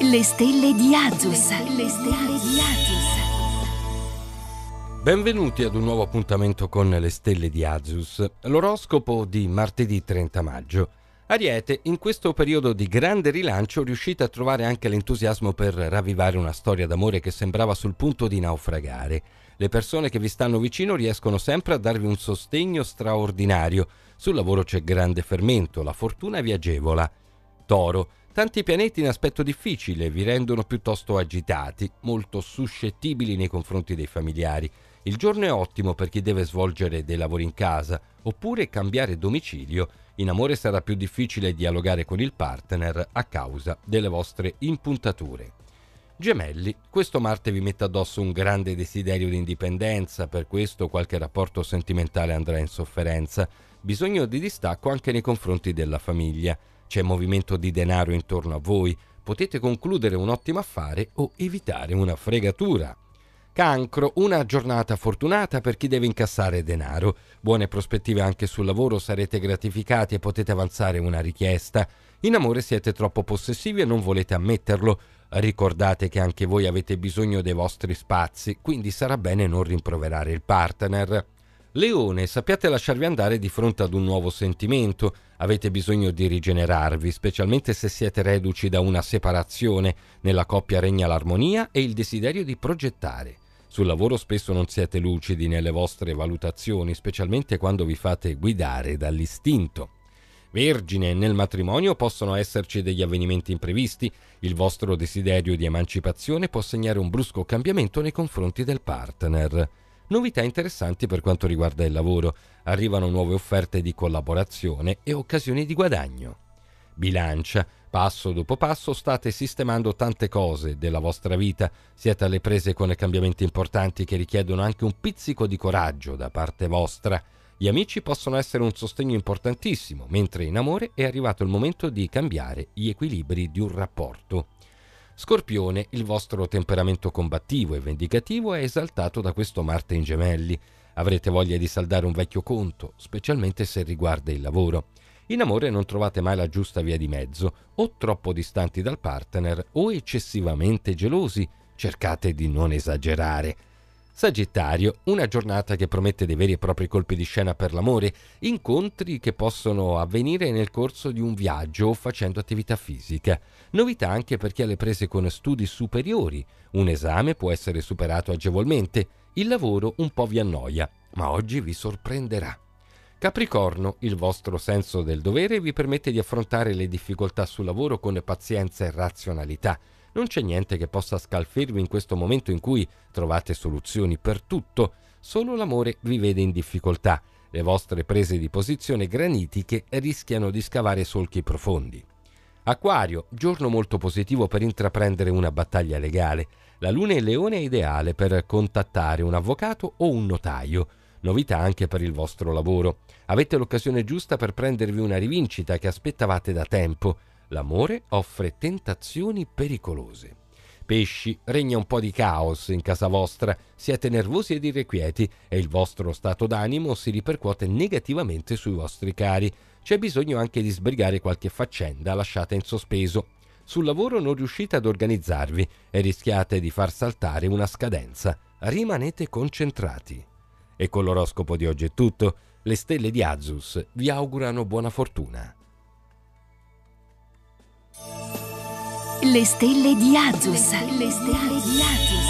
Le stelle di Azus. Le stelle di Azus. Benvenuti ad un nuovo appuntamento con le stelle di Azus, l'oroscopo di martedì 30 maggio. Ariete, in questo periodo di grande rilancio riuscite a trovare anche l'entusiasmo per ravvivare una storia d'amore che sembrava sul punto di naufragare. Le persone che vi stanno vicino riescono sempre a darvi un sostegno straordinario. Sul lavoro c'è grande fermento, la fortuna vi agevola. Toro, Tanti pianeti in aspetto difficile vi rendono piuttosto agitati, molto suscettibili nei confronti dei familiari. Il giorno è ottimo per chi deve svolgere dei lavori in casa oppure cambiare domicilio. In amore sarà più difficile dialogare con il partner a causa delle vostre impuntature. Gemelli, questo Marte vi mette addosso un grande desiderio di indipendenza, per questo qualche rapporto sentimentale andrà in sofferenza. Bisogno di distacco anche nei confronti della famiglia c'è movimento di denaro intorno a voi, potete concludere un ottimo affare o evitare una fregatura. Cancro, una giornata fortunata per chi deve incassare denaro. Buone prospettive anche sul lavoro, sarete gratificati e potete avanzare una richiesta. In amore siete troppo possessivi e non volete ammetterlo. Ricordate che anche voi avete bisogno dei vostri spazi, quindi sarà bene non rimproverare il partner. Leone, sappiate lasciarvi andare di fronte ad un nuovo sentimento, avete bisogno di rigenerarvi, specialmente se siete reduci da una separazione, nella coppia regna l'armonia e il desiderio di progettare. Sul lavoro spesso non siete lucidi nelle vostre valutazioni, specialmente quando vi fate guidare dall'istinto. Vergine, nel matrimonio possono esserci degli avvenimenti imprevisti, il vostro desiderio di emancipazione può segnare un brusco cambiamento nei confronti del partner novità interessanti per quanto riguarda il lavoro, arrivano nuove offerte di collaborazione e occasioni di guadagno. Bilancia, passo dopo passo state sistemando tante cose della vostra vita, siete alle prese con cambiamenti importanti che richiedono anche un pizzico di coraggio da parte vostra. Gli amici possono essere un sostegno importantissimo, mentre in amore è arrivato il momento di cambiare gli equilibri di un rapporto. Scorpione, il vostro temperamento combattivo e vendicativo è esaltato da questo Marte in gemelli. Avrete voglia di saldare un vecchio conto, specialmente se riguarda il lavoro. In amore non trovate mai la giusta via di mezzo, o troppo distanti dal partner o eccessivamente gelosi. Cercate di non esagerare, Sagittario, una giornata che promette dei veri e propri colpi di scena per l'amore, incontri che possono avvenire nel corso di un viaggio o facendo attività fisica. Novità anche per chi ha le prese con studi superiori. Un esame può essere superato agevolmente, il lavoro un po' vi annoia, ma oggi vi sorprenderà. Capricorno, il vostro senso del dovere vi permette di affrontare le difficoltà sul lavoro con pazienza e razionalità. Non c'è niente che possa scalfirvi in questo momento in cui trovate soluzioni per tutto, solo l'amore vi vede in difficoltà. Le vostre prese di posizione granitiche rischiano di scavare solchi profondi. Acquario, giorno molto positivo per intraprendere una battaglia legale. La luna in leone è ideale per contattare un avvocato o un notaio. Novità anche per il vostro lavoro. Avete l'occasione giusta per prendervi una rivincita che aspettavate da tempo. L'amore offre tentazioni pericolose. Pesci, regna un po' di caos in casa vostra, siete nervosi ed irrequieti e il vostro stato d'animo si ripercuote negativamente sui vostri cari. C'è bisogno anche di sbrigare qualche faccenda lasciata in sospeso. Sul lavoro non riuscite ad organizzarvi e rischiate di far saltare una scadenza. Rimanete concentrati. E con l'oroscopo di oggi è tutto. Le stelle di Azus vi augurano buona fortuna. Le stelle di Azus. Le stelle di Azus.